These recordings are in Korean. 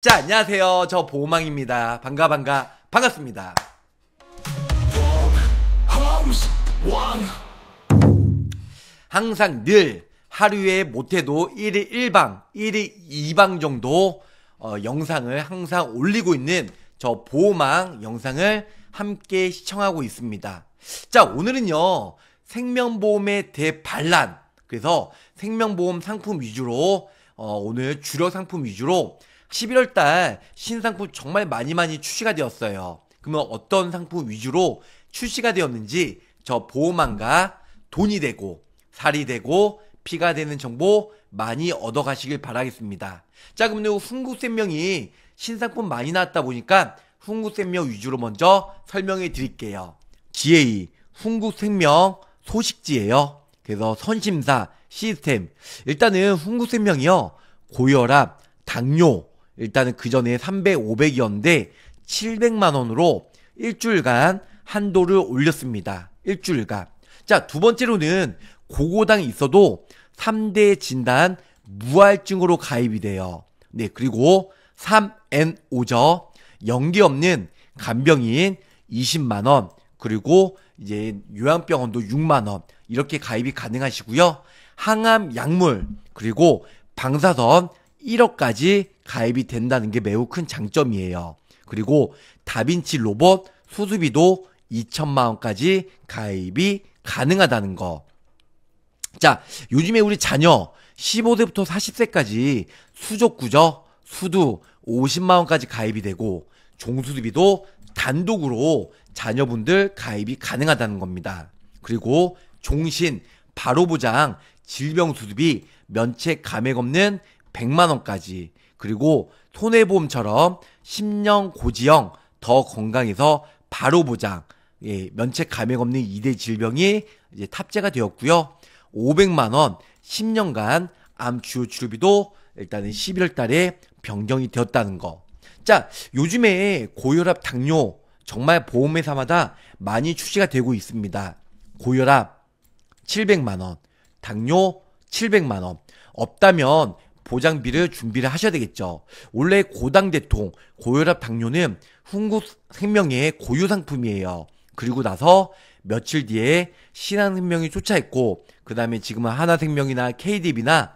자, 안녕하세요. 저 보망입니다. 호 반가 반가 반갑습니다. 항상 늘 하루에 못해도 1일 1방, 1일 2방 정도 어, 영상을 항상 올리고 있는 저 보호망 영상을 함께 시청하고 있습니다. 자, 오늘은요. 생명보험의 대반란. 그래서 생명보험 상품 위주로 어, 오늘 주력 상품 위주로 11월 달 신상품 정말 많이 많이 출시가 되었어요. 그러면 어떤 상품 위주로 출시가 되었는지 저 보험한가 돈이 되고 살이 되고 피가 되는 정보 많이 얻어 가시길 바라겠습니다. 자, 그럼 흥국생명이 신상품 많이 나왔다 보니까 흥국생명 위주로 먼저 설명해 드릴게요. GA 흥국생명 소식지예요. 그래서 선심사 시스템 일단은 흥국생명이요 고혈압, 당뇨, 일단은 그 전에 300, 500이었는데 700만 원으로 일주일간 한도를 올렸습니다. 일주일간. 자, 두 번째로는 고고당 이 있어도 3대 진단 무할증으로 가입이 돼요. 네, 그리고 3N5죠. 연기 없는 간병인 20만원, 그리고 이제 요양병원도 6만원, 이렇게 가입이 가능하시고요. 항암 약물, 그리고 방사선 1억까지 가입이 된다는 게 매우 큰 장점이에요. 그리고 다빈치 로봇 수수비도 2천만원까지 가입이 가능하다는 거. 자, 요즘에 우리 자녀 15세부터 40세까지 수족구저, 수두 50만원까지 가입이 되고 종수비도 단독으로 자녀분들 가입이 가능하다는 겁니다. 그리고 종신, 바로보장, 질병수습이 면책 감액 없는 100만원까지 그리고 손해보험처럼 10년 고지형 더 건강에서 바로 보장 예, 면책 감액 없는 2대 질병이 이제 탑재가 되었고요. 500만 원 10년간 암 주요 치료비도 일단은 11월 달에 변경이 되었다는 거. 자, 요즘에 고혈압, 당뇨 정말 보험회사마다 많이 출시가 되고 있습니다. 고혈압 700만 원, 당뇨 700만 원. 없다면 보장비를 준비를 하셔야 되겠죠. 원래 고당 대통, 고혈압 당뇨는 훈국 생명의 고유 상품이에요. 그리고 나서 며칠 뒤에 신한생명이 쫓아있고그 다음에 지금은 하나생명이나 KDB나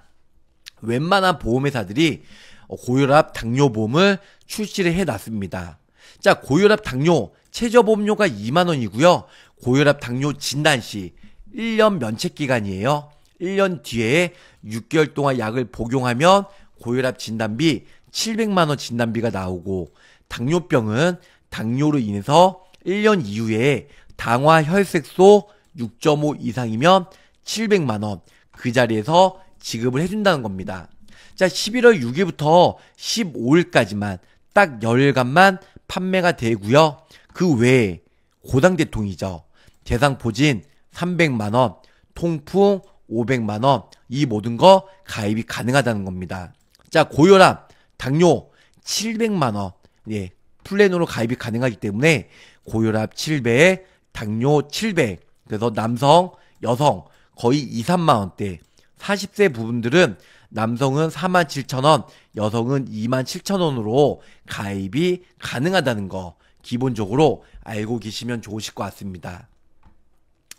웬만한 보험회사들이 고혈압 당뇨보험을 출시를 해놨습니다. 자 고혈압 당뇨 최저보험료가 2만원이고요. 고혈압 당뇨 진단시 1년 면책기간이에요. 1년 뒤에 6개월 동안 약을 복용하면 고혈압 진단비 700만원 진단비가 나오고 당뇨병은 당뇨로 인해서 1년 이후에 당화 혈색소 6.5 이상이면 700만원 그 자리에서 지급을 해준다는 겁니다. 자, 11월 6일부터 15일까지만 딱 10일간만 판매가 되고요. 그 외에 고당 대통이죠. 대상 포진 300만원, 통풍 500만 원 이 모든 거 가입이 가능하다는 겁니다. 자, 고혈압, 당뇨 700만 원. 예. 플랜으로 가입이 가능하기 때문에 고혈압 700, 당뇨 700. 그래서 남성, 여성 거의 2, 3만 원대. 40세 부분들은 남성은 4 7 0 0 0 원, 여성은 2 7 0 0 0 원으로 가입이 가능하다는 거 기본적으로 알고 계시면 좋으실 것 같습니다.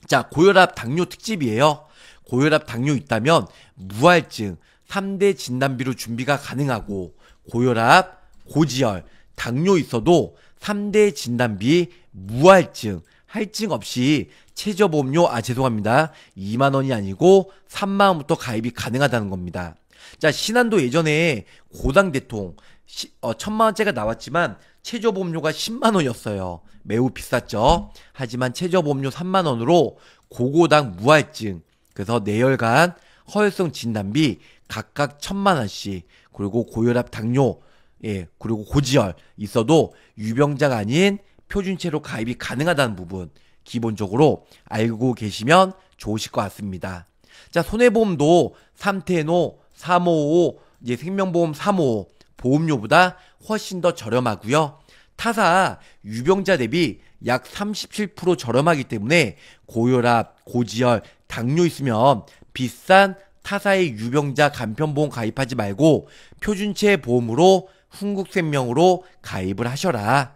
자, 고혈압 당뇨 특집이에요. 고혈압, 당뇨 있다면 무활증 3대 진단비로 준비가 가능하고 고혈압, 고지혈, 당뇨 있어도 3대 진단비 무활증 할증 없이 최저보험료 아 죄송합니다. 2만 원이 아니고 3만 원부터 가입이 가능하다는 겁니다. 자 신한도 예전에 고당 대통 시, 어, 천만 원째가 나왔지만 최저보험료가 10만 원이었어요. 매우 비쌌죠. 하지만 최저보험료 3만 원으로 고고당 무활증 그래서 뇌혈관, 허혈성 진단비 각각 천만 원씩 그리고 고혈압, 당뇨, 예 그리고 고지혈 있어도 유병자가 아닌 표준체로 가입이 가능하다는 부분 기본적으로 알고 계시면 좋으실 것 같습니다. 자 손해보험도 삼태노, 355, 이제 생명보험 355 보험료보다 훨씬 더 저렴하고요. 타사 유병자 대비 약 37% 저렴하기 때문에 고혈압, 고지혈, 당뇨 있으면 비싼 타사의 유병자 간편보험 가입하지 말고 표준체 보험으로 흥국생명으로 가입을 하셔라.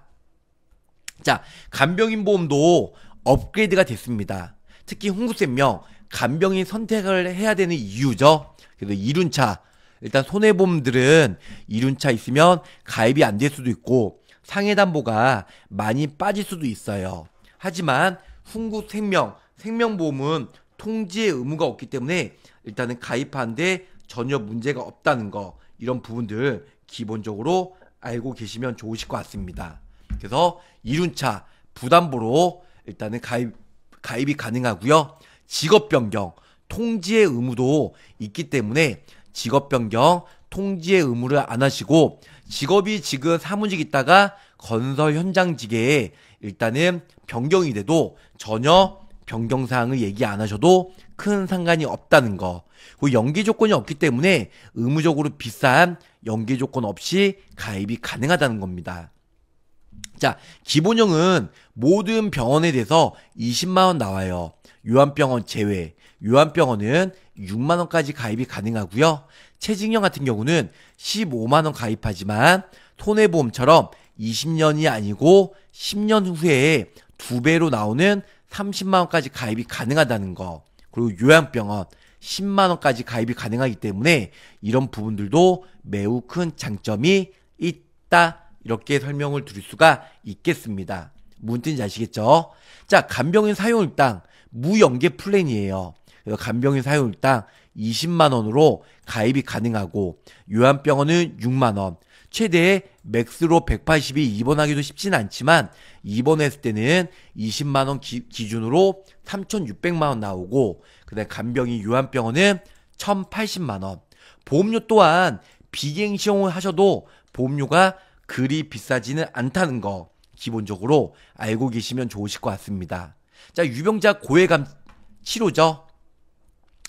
자, 간병인 보험도 업그레이드가 됐습니다. 특히 흥국생명 간병인 선택을 해야 되는 이유죠. 그래서 이륜차 일단 손해보험들은 이륜차 있으면 가입이 안 될 수도 있고 상해담보가 많이 빠질 수도 있어요. 하지만 흥국생명 생명보험은 통지의 의무가 없기 때문에 일단은 가입하는데 전혀 문제가 없다는 거 이런 부분들 기본적으로 알고 계시면 좋으실 것 같습니다. 그래서 이륜차 부담보로 일단은 가입 가입이 가능하고요. 직업 변경 통지의 의무도 있기 때문에 직업 변경 통지의 의무를 안 하시고 직업이 지금 사무직 있다가 건설 현장직에 일단은 변경이 돼도 전혀 변경사항을 얘기 안 하셔도 큰 상관이 없다는 거. 그 연기 조건이 없기 때문에 의무적으로 비싼 연기 조건 없이 가입이 가능하다는 겁니다. 자, 기본형은 모든 병원에 대해서 20만원 나와요. 요한병원 제외. 요한병원은 6만원까지 가입이 가능하고요. 체증형 같은 경우는 15만원 가입하지만 손해보험처럼 20년이 아니고 10년 후에 두 배로 나오는 30만 원까지 가입이 가능하다는 거. 그리고 요양병원 10만 원까지 가입이 가능하기 때문에 이런 부분들도 매우 큰 장점이 있다. 이렇게 설명을 드릴 수가 있겠습니다. 문슨인지 아시겠죠? 자, 간병인 사용일당 무연계 플랜이에요. 그래서 간병인 사용일당 20만원으로 가입이 가능하고 요양병원은 6만원, 최대 맥스로 180이 입원하기도 쉽진 않지만 입원했을 때는 20만 원 기, 준으로 3,600만 원 나오고 그다음 간병이 요한병원은 1,080만 원. 보험료 또한 비행 시험을 하셔도 보험료가 그리 비싸지는 않다는 거 기본적으로 알고 계시면 좋으실 것 같습니다. 자, 유병자 고해감 치료죠.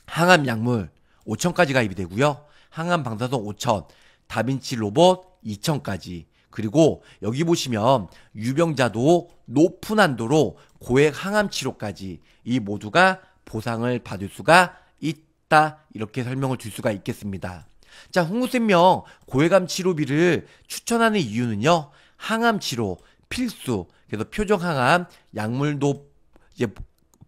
항암 약물 5천까지 가입이 되고요. 항암 방사선 5천, 다빈치 로봇 2천까지 그리고 여기 보시면 유병자도 높은 한도로 고액 항암 치료까지 이 모두가 보상을 받을 수가 있다 이렇게 설명을 줄 수가 있겠습니다. 자, 홍우생명 고액암 치료비를 추천하는 이유는요. 항암 치료 필수 그래서 표정 항암 약물도 이제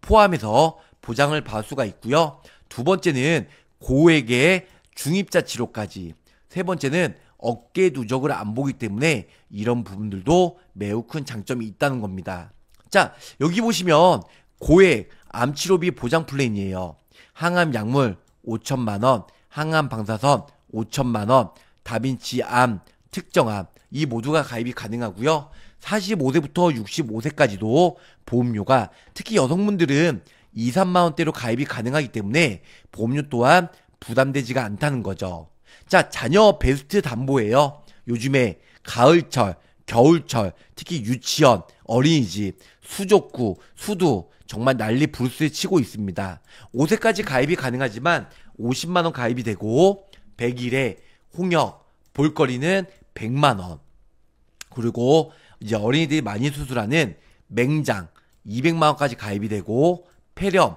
포함해서 보장을 받을 수가 있고요. 두 번째는 고액의 중입자 치료까지 세 번째는 어깨 누적을 안 보기 때문에 이런 부분들도 매우 큰 장점이 있다는 겁니다. 자, 여기 보시면 고액 암치료비 보장 플랜이에요. 항암 약물 5천만 원, 항암 방사선 5천만 원, 다빈치 암, 특정암 이 모두가 가입이 가능하고요. 45세부터 65세까지도 보험료가 특히 여성분들은 2, 3만 원대로 가입이 가능하기 때문에 보험료 또한 부담되지가 않다는 거죠. 자, 자녀 베스트 담보예요. 요즘에 가을철, 겨울철, 특히 유치원, 어린이집, 수족구, 수두 정말 난리 부르스에 치고 있습니다. 5세까지 가입이 가능하지만 50만 원 가입이 되고 100일에 홍역, 볼거리는 100만 원. 그리고 이제 어린이들이 많이 수술하는 맹장 200만 원까지 가입이 되고 폐렴,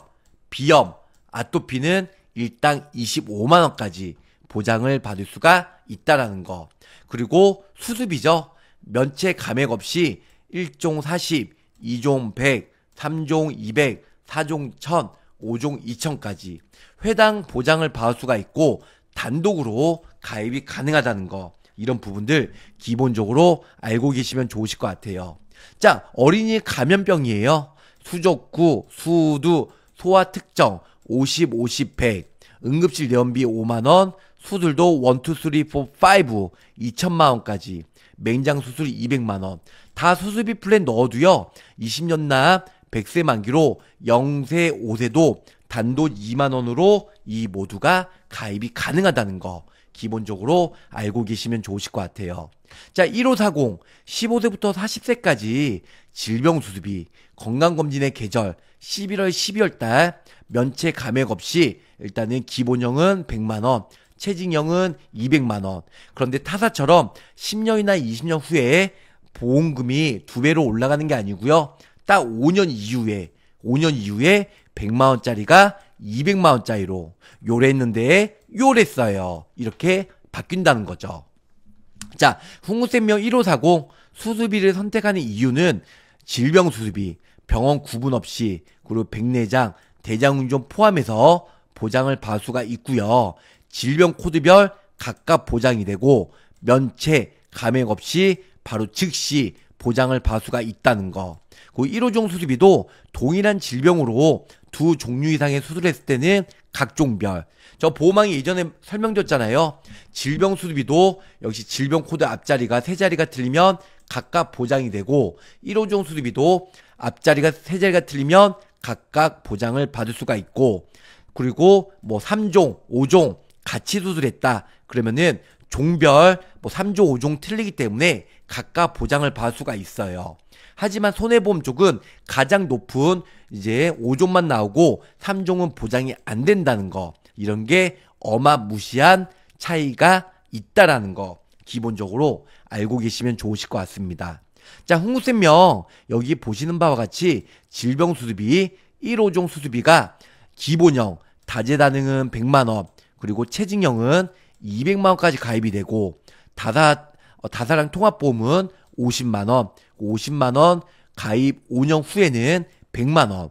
비염, 아토피는 일당 25만 원까지 보장을 받을 수가 있다라는 거. 그리고 수습이죠. 면체 감액 없이 1종 40, 2종 100, 3종 200, 4종 1000, 5종 2000까지 회당 보장을 받을 수가 있고 단독으로 가입이 가능하다는 거. 이런 부분들 기본적으로 알고 계시면 좋으실 것 같아요. 자, 어린이 감염병이에요. 수족구, 수두, 소아 특정 50, 50, 100, 응급실 내 연비 5만원, 수술도 1, 2, 3, 4, 5 2천만원까지 맹장 수술 200만원 다 수술비 플랜 넣어두요 20년납 100세 만기로 0세 5세도 단돈 2만원으로 이 모두가 가입이 가능하다는 거 기본적으로 알고 계시면 좋으실 것 같아요. 자, 1540, 15세부터 40세까지 질병수술비 건강검진의 계절 11월, 12월 달면책 감액 없이 일단은 기본형은 100만원, 채징형은 200만 원. 그런데 타사처럼 10년이나 20년 후에 보험금이 두 배로 올라가는 게 아니고요. 딱 5년 이후에 5년 이후에 100만 원짜리가 200만 원짜리로 요랬는데 요랬어요. 이렇게 바뀐다는 거죠. 자, 흥우생명 1540 수수비를 선택하는 이유는 질병 수수비, 병원 구분 없이 그리고 백내장, 대장운전 포함해서 보장을 받을 수가 있고요. 질병 코드별 각각 보장이 되고 면책, 감액 없이 바로 즉시 보장을 받을 수가 있다는 거. 그 1호종 수술비도 동일한 질병으로 두 종류 이상의 수술했을 때는 각종별. 저 보호망이 예전에 설명드렸잖아요. 질병 수술비도 역시 질병 코드 앞자리가 세 자리가 틀리면 각각 보장이 되고 1호종 수술비도 앞자리가 세 자리가 틀리면 각각 보장을 받을 수가 있고 그리고 뭐 3종, 5종 같이 수술했다. 그러면은 종별 뭐 3조 5종 틀리기 때문에 각각 보장을 받을 수가 있어요. 하지만 손해보험 쪽은 가장 높은 이제 5종만 나오고 3종은 보장이 안 된다는 거. 이런 게 어마무시한 차이가 있다라는 거 기본적으로 알고 계시면 좋으실 것 같습니다. 자, 홍구쌤명 여기 보시는 바와 같이 질병 수수비 1호종 수수비가 기본형 다재다능은 100만 원, 그리고 체증형은 200만 원까지 가입이 되고 다사 어, 다사랑 통합보험은 50만 원, 50만 그 원 가입 5년 후에는 100만 원.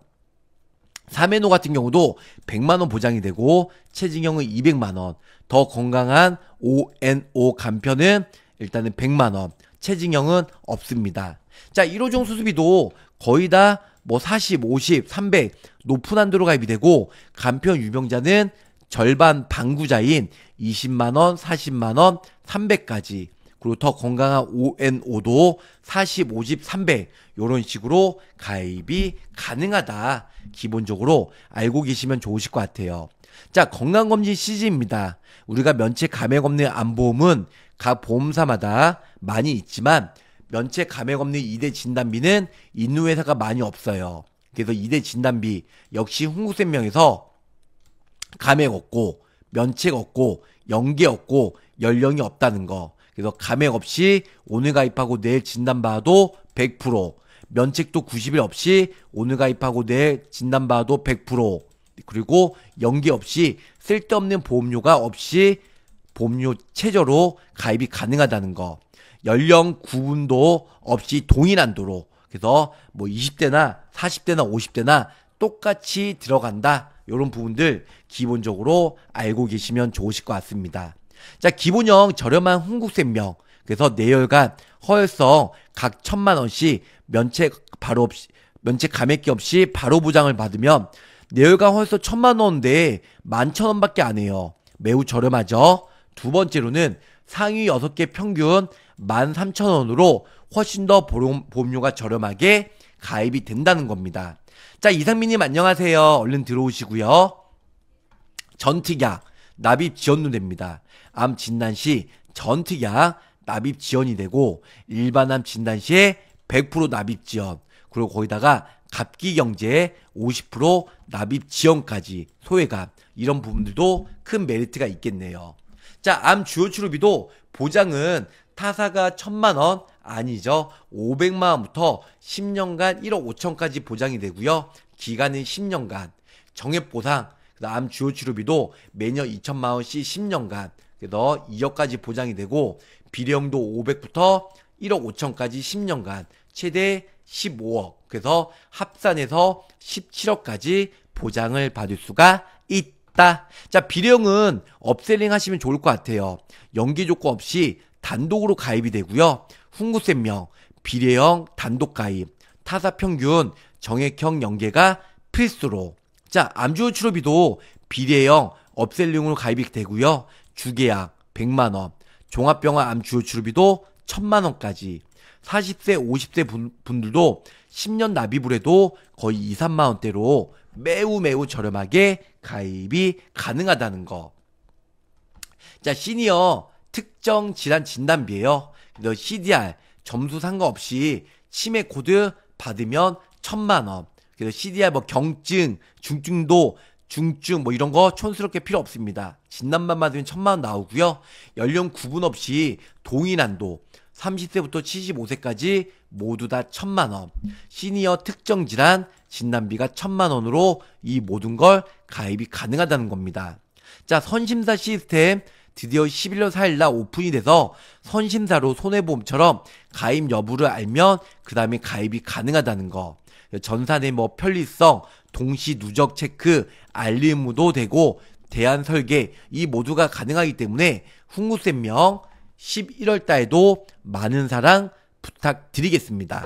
사메노 같은 경우도 100만원 보장이 되고 체증형은 200만원 더 건강한 ONO 간편은 일단은 100만원 체증형은 없습니다 자 1호종 수수비도 거의 다 뭐 40, 50, 300 높은 한도로 가입이 되고 간편 유명자는 절반 방구자인 20만원, 40만원, 300까지. 그리고 더 건강한 ONO도 40, 50, 300. 요런 식으로 가입이 가능하다. 기본적으로 알고 계시면 좋으실 것 같아요. 자, 건강검진 시즌입니다. 우리가 면책 감액 없는 암보험은 각 보험사마다 많이 있지만 면책 감액 없는 2대 진단비는 인후회사가 많이 없어요. 그래서 2대 진단비 역시 흥국생명에서 감액 없고 면책 없고 연계 없고 연령이 없다는 거. 그래서 감액 없이 오늘 가입하고 내일 진단 받아도 100%. 면책도 90일 없이 오늘 가입하고 내일 진단 받아도 100%. 그리고 연기 없이 쓸데없는 보험료가 없이 보험료 최저로 가입이 가능하다는 거. 연령 구분도 없이 동일한도로. 그래서 뭐 20대나 40대나 50대나 똑같이 들어간다. 이런 부분들 기본적으로 알고 계시면 좋으실 것 같습니다. 자, 기본형 저렴한 흥국생명. 그래서 내열관, 허혈성 각 천만 원씩 면책 바로 없이 면책 감액기 없이 바로 보장을 받으면 내열관 허혈성 천만 원인데 만천 원밖에 안 해요. 매우 저렴하죠. 두 번째로는 상위 6개 평균 13,000원으로 훨씬 더 보험료가 저렴하게 가입이 된다는 겁니다. 자, 이상민님 안녕하세요. 얼른 들어오시고요. 전특약, 납입 지원도 됩니다. 암 진단 시 전특약, 납입 지원이 되고, 일반암 진단 시에 100% 납입 지원, 그리고 거기다가 갑기 경제50% 납입 지원까지 소외감, 이런 부분들도 큰 메리트가 있겠네요. 자, 암 주요 치료비도 보장은 타사가 천만 원 아니죠. 500만 원부터 10년간 1억 5천까지 보장이 되고요. 기간은 10년간. 정액 보상, 그다음 주요 치료비도 매년 2천만 원씩 10년간. 그래서 2억까지 보장이 되고 비령도 500부터 1억 5천까지 10년간 최대 15억. 그래서 합산해서 17억까지 보장을 받을 수가 있다. 자, 비령은 업셀링 하시면 좋을 것 같아요. 연기 조건 없이 단독으로 가입이 되고요. 훈구쌤명, 비례형 단독 가입, 타사평균, 정액형 연계가 필수로. 자, 암주호 치료비도 비례형 업셀링으로 가입이 되고요. 주계약 100만원, 종합병원 암주호 치료비도 1000만원까지. 40세, 50세 분, 들도 10년 납입을 해도 거의 2, 3만원대로 매우 매우 저렴하게 가입이 가능하다는 거. 자, 시니어 특정 질환 진단비에요 그래서 CDR 점수 상관없이 치매 코드 받으면 천만 원. 그래서 CDR 뭐 경증, 중증도, 중증 뭐 이런 거 촌스럽게 필요 없습니다. 진단만 받으면 천만 원 나오고요. 연령 구분 없이 동일한도 30세부터 75세까지 모두 다 천만 원. 시니어 특정 질환 진단비가 천만 원으로 이 모든 걸 가입이 가능하다는 겁니다. 자, 선심사 시스템 드디어 11월 4일 날 오픈이 돼서 선심사로 손해보험처럼 가입 여부를 알면 그 다음에 가입이 가능하다는 거. 전산의 뭐 편리성, 동시 누적 체크, 알림도 되고 대안 설계 이 모두가 가능하기 때문에 훈구쌤명 11월 달에도 많은 사랑 부탁드리겠습니다.